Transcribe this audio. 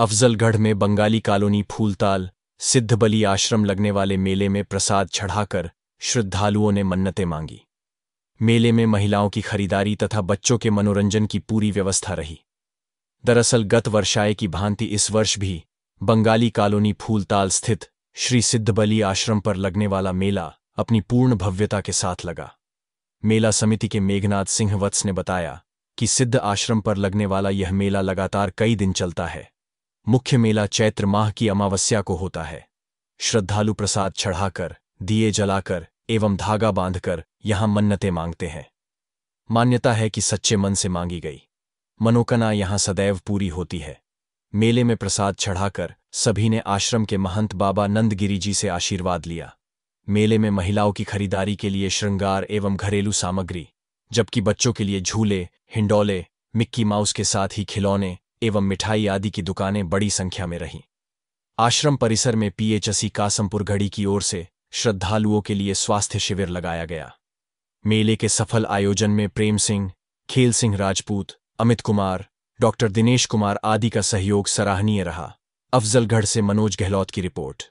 अफजलगढ़ में बंगाली कॉलोनी फूलताल सिद्धबली आश्रम लगने वाले मेले में प्रसाद चढ़ाकर श्रद्धालुओं ने मन्नतें मांगी मेले में महिलाओं की खरीदारी तथा बच्चों के मनोरंजन की पूरी व्यवस्था रही दरअसल गत वर्षाए की भांति इस वर्ष भी बंगाली कॉलोनी फूलताल स्थित श्री सिद्धबली आश्रम पर लगने वाला मेला अपनी पूर्ण भव्यता के साथ लगा मेला समिति के मेघनाथ सिंह वत्स ने बताया कि सिद्ध आश्रम पर लगने वाला यह मेला लगातार कई दिन चलता है मुख्य मेला चैत्र माह की अमावस्या को होता है श्रद्धालु प्रसाद चढ़ाकर दिए जलाकर एवं धागा बांधकर यहां मन्नतें मांगते हैं मान्यता है कि सच्चे मन से मांगी गई मनोकना यहां सदैव पूरी होती है मेले में प्रसाद चढ़ाकर सभी ने आश्रम के महंत बाबा नंदगिरी जी से आशीर्वाद लिया मेले में महिलाओं की खरीदारी के लिए श्रृंगार एवं घरेलू सामग्री जबकि बच्चों के लिए झूले हिंडौले मिक्की माउस के साथ ही खिलौने एवं मिठाई आदि की दुकानें बड़ी संख्या में रहीं आश्रम परिसर में पीएचएसी कासमपुर घड़ी की ओर से श्रद्धालुओं के लिए स्वास्थ्य शिविर लगाया गया मेले के सफल आयोजन में प्रेम सिंह खेल सिंह राजपूत अमित कुमार डॉ दिनेश कुमार आदि का सहयोग सराहनीय रहा अफजलगढ़ से मनोज गहलोत की रिपोर्ट